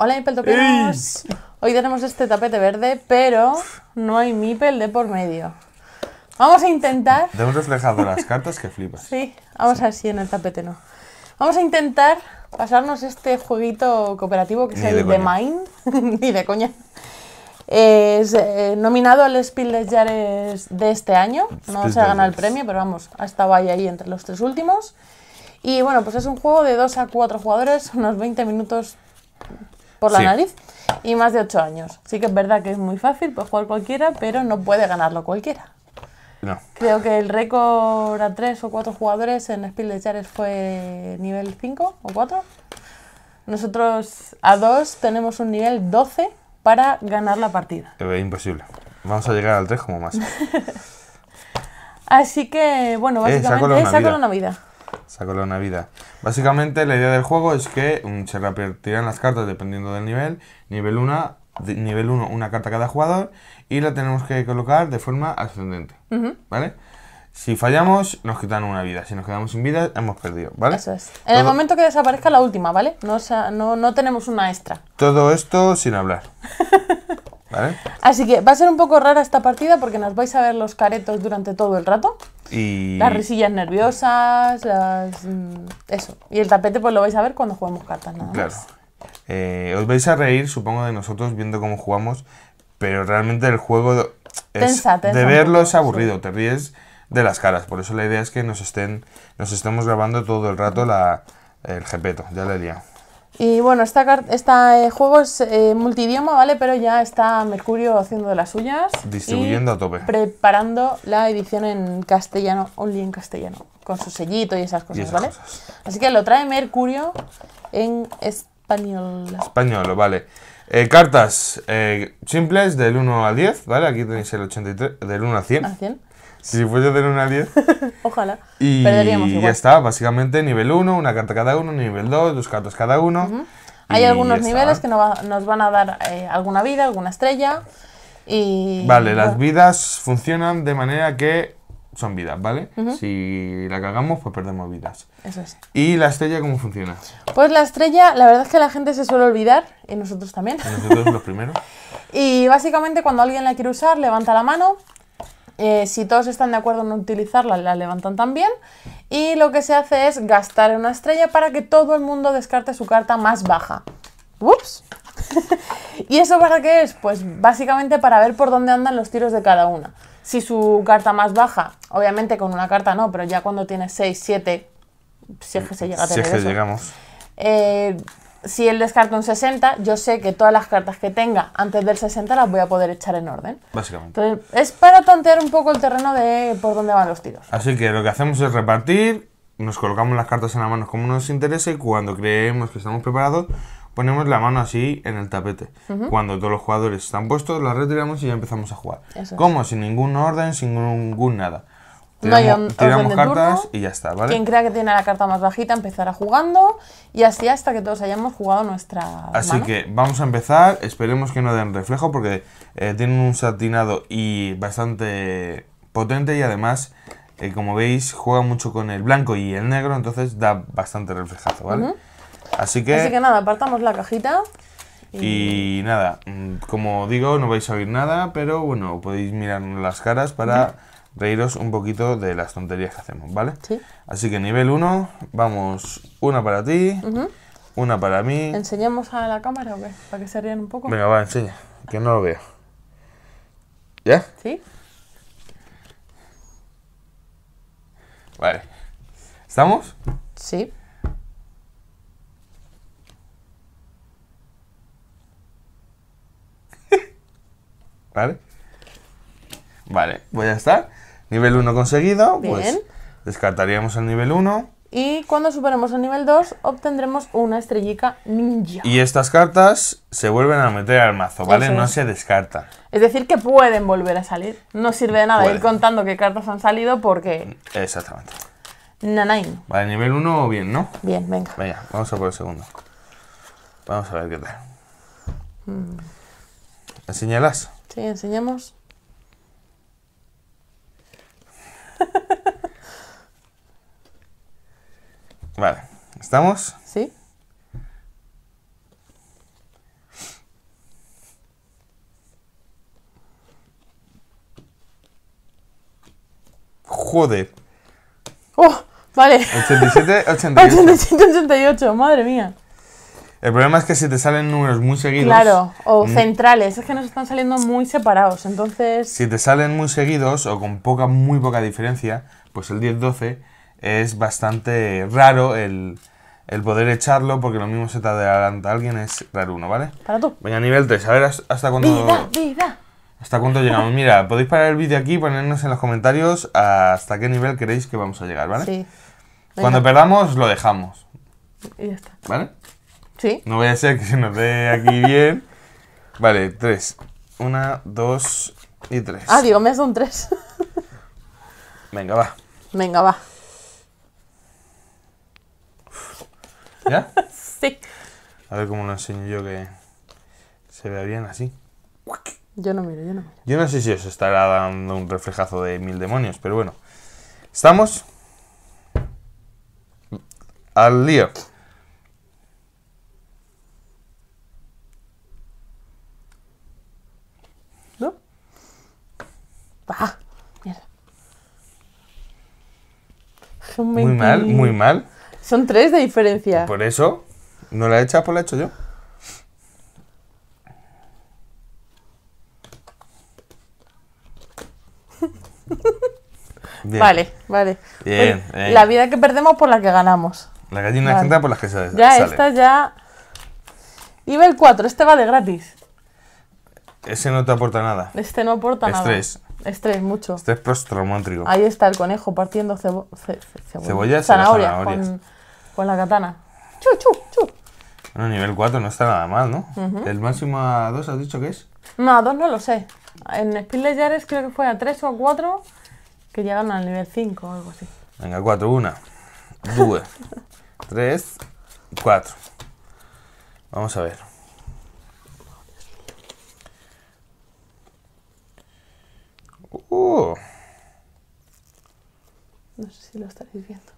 Hola, Mipeltopinos. Hoy tenemos este tapete verde, pero no hay Pel de por medio. Vamos a intentar. Te hemos reflejado las cartas que flipas. Sí, vamos a ver si en el tapete, no. Vamos a intentar pasarnos este jueguito cooperativo que se es el de Mine. Ni de coña. Es eh, nominado al Spiel des Jahres de este año. No se ha ganado el premio, pero vamos, ha estado ahí, ahí entre los tres últimos. Y bueno, pues es un juego de dos a cuatro jugadores, unos 20 minutos por la nariz y más de 8 años. Sí que es verdad que es muy fácil, pues jugar cualquiera, pero no puede ganarlo cualquiera. No. Creo que el récord a 3 o 4 jugadores en Spiel de Chares fue nivel 5 o 4. Nosotros a 2 tenemos un nivel 12 para ganar la partida. Eh, imposible. Vamos a llegar al 3 como más. Así que, bueno, eh, básicamente la Navidad sacó una vida. Básicamente la idea del juego es que un mm, se repartirán las cartas dependiendo del nivel. Nivel 1, nivel una carta cada jugador y la tenemos que colocar de forma ascendente. ¿Vale? Si fallamos, nos quitan una vida. Si nos quedamos sin vida, hemos perdido, ¿vale? En el momento que desaparezca la última, ¿vale? No, no, no tenemos una extra. Todo esto sin hablar. Así que va a ser un poco rara esta partida porque nos vais a ver los caretos durante todo el rato. Las risillas nerviosas, mm, eso. Y el tapete pues lo vais a ver cuando jugamos cartas, claro. Eh, os vais a reír, supongo, de nosotros viendo cómo jugamos, pero realmente el juego de verlo es aburrido, te ríes de las caras. Por eso la idea es que nos estén nos estemos grabando todo el rato la, el jepeto, ya le diría y bueno, este esta, eh, juego es eh, multidioma, ¿vale? Pero ya está Mercurio haciendo de las suyas. Distribuyendo a tope. Preparando la edición en castellano, only en castellano, con su sellito y esas cosas, ¿vale? Así que lo trae Mercurio en español. Español, vale. Eh, cartas eh, simples del 1 al 10, ¿vale? Aquí tenéis el 83, del 1 a 100. A 100. Si fuese a tener una 10. Ojalá. Y ya está, básicamente nivel 1, una carta cada uno, nivel 2, dos cartas cada uno. Hay algunos niveles que nos van a dar eh, alguna vida, alguna estrella. Y... Vale, las vidas funcionan de manera que son vidas, ¿vale? Si la cagamos, pues perdemos vidas. Eso es. ¿Y la estrella cómo funciona? Pues la estrella, la verdad es que la gente se suele olvidar, y nosotros también. y básicamente cuando alguien la quiere usar, levanta la mano eh, si todos están de acuerdo en utilizarla, la levantan también. Y lo que se hace es gastar una estrella para que todo el mundo descarte su carta más baja. ¡Ups! ¿Y eso para qué es? Pues básicamente para ver por dónde andan los tiros de cada una. Si su carta más baja, obviamente con una carta no, pero ya cuando tiene 6, 7, si es que se llega a tener. Si es que llegamos. Eh, si él descarta un 60, yo sé que todas las cartas que tenga antes del 60 las voy a poder echar en orden. Básicamente. Entonces, es para tantear un poco el terreno de por dónde van los tiros. Así que lo que hacemos es repartir, nos colocamos las cartas en la mano como nos interese y cuando creemos que estamos preparados, ponemos la mano así en el tapete. Cuando todos los jugadores están puestos, las retiramos y ya empezamos a jugar. Eso Como sin ningún orden, sin ningún nada. Tiramos, tiramos cartas y ya está, ¿vale? Quien crea que tiene la carta más bajita empezará jugando y así hasta que todos hayamos jugado nuestra. Así que vamos a empezar. Esperemos que no den reflejo porque eh, tienen un satinado y bastante potente y además, eh, como veis, juega mucho con el blanco y el negro, entonces da bastante reflejazo, ¿vale? Así que. Así que nada, apartamos la cajita. Y... nada, mm, como digo, no vais a oír nada, pero bueno, podéis mirar las caras para reíros un poquito de las tonterías que hacemos, ¿vale? Sí. Así que nivel 1, vamos, una para ti, una para mí. ¿Enseñamos a la cámara o qué? Para que se rían un poco. Venga, va, enseña, que no lo veo. ¿Ya? Sí. Vale. ¿Estamos? Sí. ¿Vale? Vale, voy pues a estar... Nivel 1 conseguido, pues descartaríamos el nivel 1. Y cuando superemos el nivel 2 obtendremos una estrellita ninja. Y estas cartas se vuelven a meter al mazo, ¿vale? no se descartan. Es decir, que pueden volver a salir. No sirve de nada ir contando qué cartas han salido porque... Exactamente. Nanain. Vale, nivel 1 bien, ¿no? Bien, venga. Venga, vamos a por el segundo. Vamos a ver qué tal. Hmm. ¿Enseñalas? Sí, enseñamos. Vale, ¿estamos? Sí. Joder. ¡Oh! Vale. 87, 88. 87, 88, madre mía. El problema es que si te salen números muy seguidos. Claro, o mm, centrales, es que nos están saliendo muy separados, entonces. Si te salen muy seguidos o con poca, muy poca diferencia, pues el 10-12 es bastante raro el, poder echarlo porque lo mismo se te adelanta alguien es raro uno, ¿vale? Para tú. Venga, nivel 3, a ver hasta cuándo... Vida, vida. ¿Hasta cuánto llegamos? Mira, podéis parar el vídeo aquí y ponernos en los comentarios hasta qué nivel queréis que vamos a llegar, ¿vale? Sí. Cuando perdamos, lo dejamos. Y ya está. ¿Vale? Sí. No voy a ser que se nos dé aquí bien. Vale, 3 Una, dos y tres. Ah, digo, me hace un tres. Venga, va. Venga, va. A ver cómo lo enseño yo que se vea bien así. Yo no miro, yo no miro. Yo no sé si os estará dando un reflejazo de mil demonios, pero bueno. Estamos al lío. ¿No? Ah, Muy mal, muy mal. Son tres de diferencia. Pues por eso, no la he echado, pues la he hecho yo. Vale, vale. Bien, La vida que perdemos por la que ganamos. La gallina de gente por las que se Ya, esta ya... Nivel 4, este va de gratis. Ese no te aporta nada. Este no aporta Estrés. nada. Estrés. mucho. Estrés postraumático. Ahí está el conejo partiendo cebo cebolla. Zanahorias. Con con la katana. Chu, chu, chu. Bueno, nivel 4 no está nada mal, ¿no? ¿El máximo a 2 has dicho que es? No, a 2 no lo sé. En Speed Legends creo que fue a 3 o a 4 que llegaron al nivel 5 o algo así. Venga, 4, 1, 2, 3, 4. Vamos a ver. Uh. No sé si lo estaréis viendo.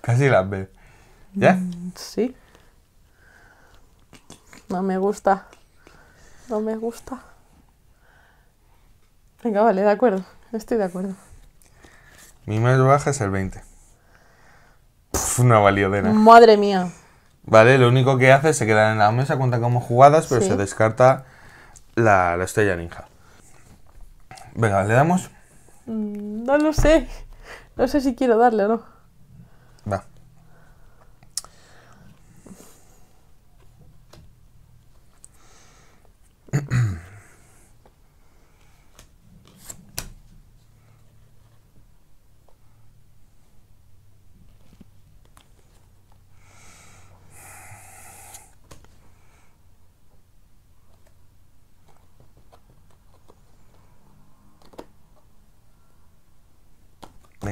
Casi las ve. ¿Ya? Mm, sí. No me gusta. No me gusta. Venga, vale, de acuerdo. Estoy de acuerdo. Mi más baja es el 20. Pff, una nada. Madre mía. Vale, lo único que hace es se quedan en la mesa, cuenta como jugadas, pero se descarta la, la, estrella ninja. Venga, ¿le damos? Mm, no lo sé. No sé si quiero darle o no. Va.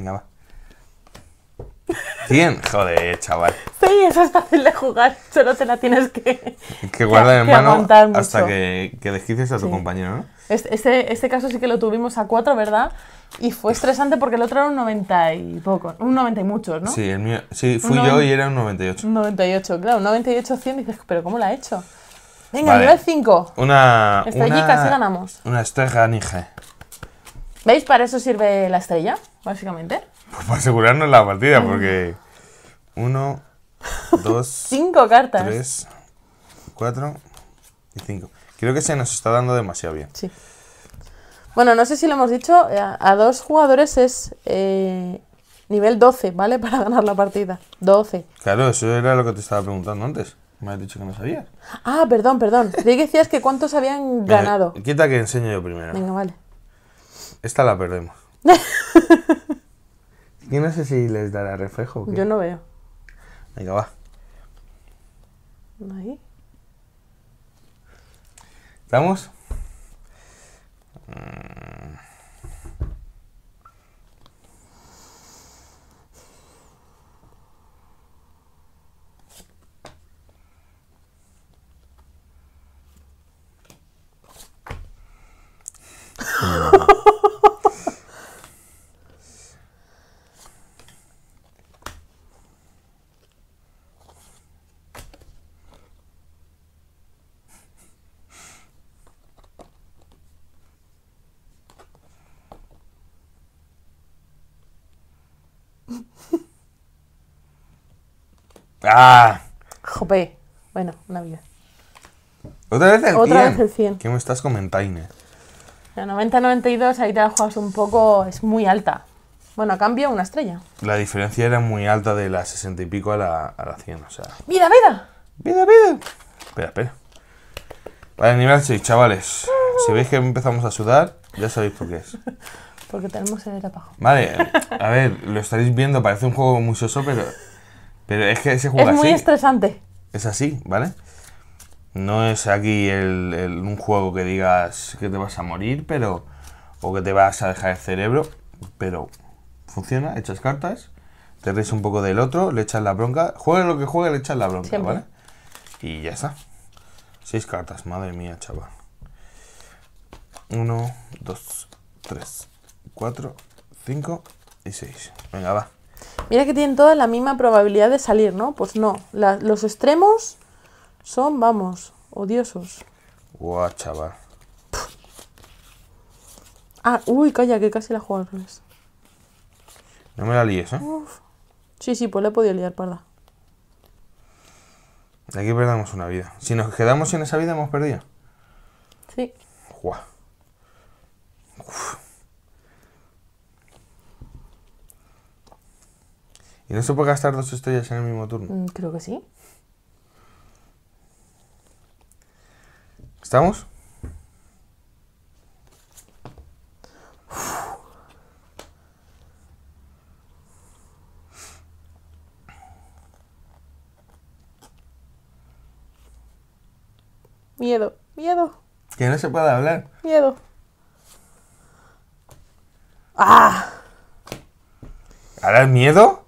venga, va. 100. Joder, chaval. Sí, eso es fácil de jugar. Solo te la tienes que, que guardar en mano hasta que, que desquices a tu compañero, ¿no? Este, caso sí que lo tuvimos a 4, ¿verdad? Y fue estresante porque el otro era un 90 y poco, un 90 y muchos, ¿no? Sí, el mío, sí fui yo y era un 98. Un 98, claro, un 98, 100. dices, ¿pero cómo la he hecho? Venga, vale. nivel 5. Una. Estrella una, sí ganamos. Una estrella, Nige. ¿Veis? Para eso sirve la estrella, básicamente. Pues para asegurarnos la partida, mm. porque. Uno, dos. cinco cartas. Tres, cuatro y cinco. Creo que se nos está dando demasiado bien. Sí. Bueno, no sé si lo hemos dicho, eh, a dos jugadores es eh, nivel 12, ¿vale? Para ganar la partida. 12. Claro, eso era lo que te estaba preguntando antes. Me has dicho que no sabías. Ah, perdón, perdón. Creí que decías que cuántos habían ganado. quita que enseño yo primero. Venga, vale. Esta la perdemos. Yo no sé si les dará reflejo. Yo no veo. Venga, va. Ahí. ¿Estamos? ¡Ah! Jope. Bueno, una vida. Otra vez el 100. ¿Qué me estás comentando? La 90-92, ahí te la juegas un poco, es muy alta. Bueno, a cambio, una estrella. La diferencia era muy alta de la 60 y pico a la, a la 100, o sea... ¡Vida, vida! ¡Vida, vida! Espera, espera. Vale, nivel 6, chavales. Si veis que empezamos a sudar, ya sabéis por qué es. Porque tenemos el tapajo. Vale, a ver, lo estaréis viendo, parece un juego muy soso, pero, pero es que ese juego Es muy estresante. Es así, ¿vale? No es aquí un juego que digas que te vas a morir, pero. o que te vas a dejar el cerebro, pero funciona, echas cartas, te ríes un poco del otro, le echas la bronca, juega lo que juegue, le echas la bronca, ¿vale? Y ya está. Seis cartas, madre mía, chaval. Uno, dos, tres, 4, 5 y 6. Venga, va. Mira que tienen toda la misma probabilidad de salir, ¿no? Pues no. los extremos son, vamos, odiosos. Guau, chaval. Ah, uy, calla, que casi la juego No me la líes, ¿eh? Sí, sí, pues la he podido liar, parda. Aquí perdamos una vida. Si nos quedamos sin esa vida, hemos perdido. Sí. Guau. ¿Y no se puede gastar dos estrellas en el mismo turno? Mm, creo que sí. ¿Estamos? Miedo, miedo. Que no se pueda hablar. Miedo. ¡Ah! ¿Ahora el miedo?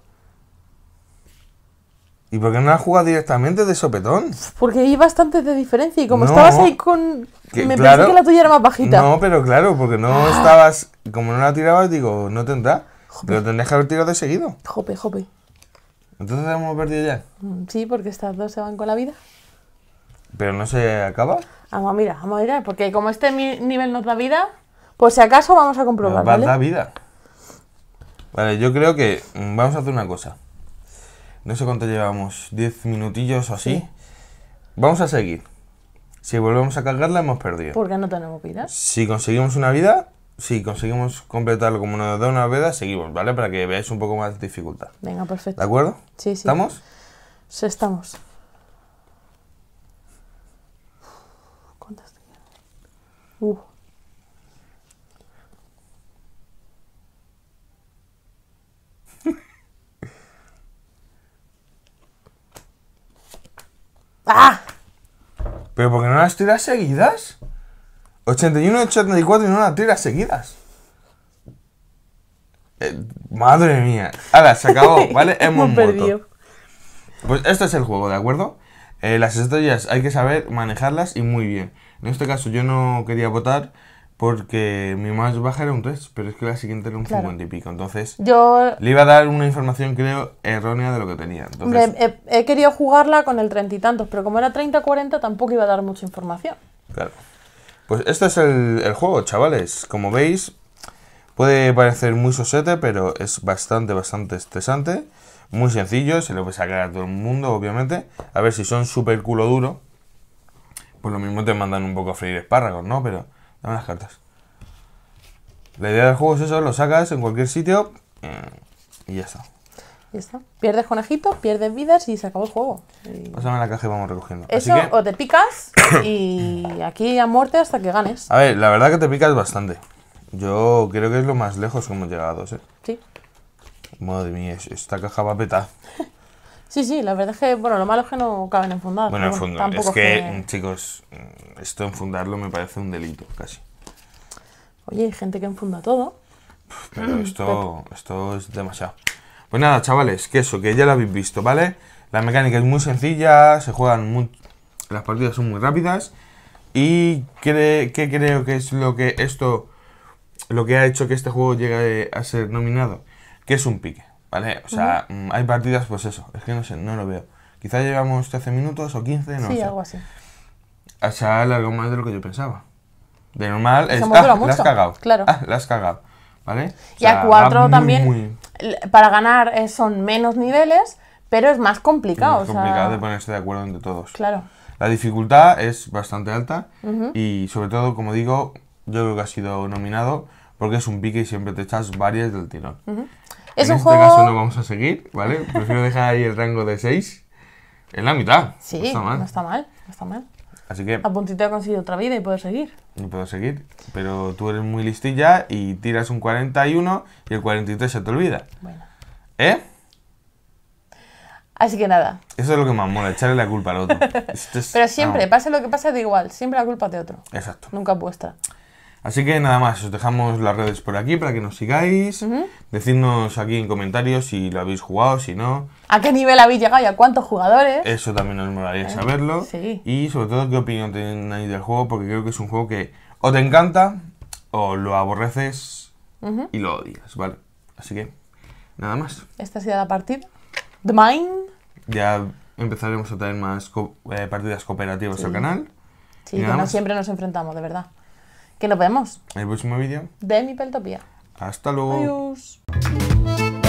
¿Y por qué no la jugado directamente de sopetón? Porque hay bastante de diferencia y como estabas ahí con... me pensé que la tuya era más bajita. No, pero claro, porque no ah. estabas... Como no la tirabas, digo, no tendrá. Pero tendrías que haber tirado de seguido. Jope, jope. Entonces hemos perdido ya. Mm, sí, porque estas dos se van con la vida. ¿Pero no se acaba? Vamos ah, a mirar, vamos a mirar, porque como este nivel nos da vida, pues si acaso vamos a comprobar, nos vida. Vale, yo creo que mm, vamos a hacer una cosa. No sé cuánto llevamos, 10 minutillos o así. Vamos a seguir. Si volvemos a cargarla, hemos perdido. ¿Por no tenemos vida? Si conseguimos una vida, si conseguimos completarlo como nos da una vida, seguimos, ¿vale? Para que veáis un poco más de dificultad. Venga, perfecto. ¿De acuerdo? Sí, sí. ¿Estamos? Sí, estamos. ¿Cuántas tengo? Uh. ¿Pero por no las tiras seguidas? 81, 84 y no las tiras seguidas. Eh, madre mía. Ahora, se acabó, ¿vale? Hemos perdido Pues este es el juego, ¿de acuerdo? Eh, las estrellas hay que saber manejarlas y muy bien. En este caso yo no quería votar, porque mi más baja era un 3, pero es que la siguiente era un 50 y pico. Entonces, yo le iba a dar una información, creo, errónea de lo que tenía. Hombre, he, querido jugarla con el 30 y tantos, pero como era 30-40, tampoco iba a dar mucha información. Claro. Pues este es el, juego, chavales. Como veis, puede parecer muy sosete, pero es bastante, bastante estresante. Muy sencillo, se lo puede sacar a todo el mundo, obviamente. A ver si son súper culo duro. Pues lo mismo te mandan un poco a freír espárragos, ¿no? Pero Dame las cartas. La idea del juego es eso, lo sacas en cualquier sitio mm, y ya está. Ya está. Pierdes conejitos, pierdes vidas y se acabó el juego. la caja y vamos recogiendo. Eso, o te picas y aquí a muerte hasta que ganes. A ver, la verdad que te picas bastante. Yo creo que es lo más lejos que hemos llegado, ¿eh? Sí. Madre mía, esta caja va a petar. Sí, sí, la verdad es que, bueno, lo malo es que no caben en fundar. Bueno, en es que, mm, chicos, mm, esto en fundarlo me parece un delito, casi. Oye, hay gente que enfunda todo. Pero mm, esto, esto es demasiado. Pues nada, chavales, que eso, que ya lo habéis visto, ¿vale? La mecánica es muy sencilla, se juegan muy... Las partidas son muy rápidas. Y ¿qué que creo que es lo que esto... Lo que ha hecho que este juego llegue a ser nominado. Que es un pique. ¿Vale? O sea, mm, hay partidas, pues eso, es que no sé, no lo veo. Quizá llevamos 13 minutos o 15, no sí, algo así. O sea, más de lo que yo pensaba. De normal, es, ah, la has cagado. Claro. Ah, la has cagado. ¿Vale? y a cuatro también, para ganar eh, son menos niveles, pero es más complicado. Es complicado de ponerse de acuerdo entre todos. Claro. La dificultad es bastante alta y sobre todo, como digo, yo creo que ha sido nominado porque es un pique y siempre te echas varias del tirón. Uh en este caso no vamos a seguir, ¿vale? Prefiero dejar ahí el rango de 6. en la mitad. Sí, no está mal. No está mal, Así que... A puntito he conseguido otra vida y puedo seguir. No puedo seguir, pero tú eres muy listilla y tiras un 41 y el 43 se te olvida. Bueno. ¿Eh? Así que nada. Eso es lo que más mola, echarle la culpa al otro. pero siempre, pase lo que pase, da igual. Siempre la culpa es de otro. Exacto. Nunca apuesta. Así que nada más, os dejamos las redes por aquí para que nos sigáis. Decidnos aquí en comentarios si lo habéis jugado, si no. ¿A qué nivel habéis llegado y a cuántos jugadores? Eso también nos molaría eh, saberlo. Sí. Y sobre todo, qué opinión tenéis del juego, porque creo que es un juego que o te encanta o lo aborreces y lo odias, ¿vale? Así que nada más. Esta ha sido la partida. The Mine. Ya empezaremos a traer más eh, partidas cooperativas al canal. Sí, que no siempre nos enfrentamos, de verdad que nos vemos. En el próximo vídeo. De mi peltopía. Hasta luego. Adiós.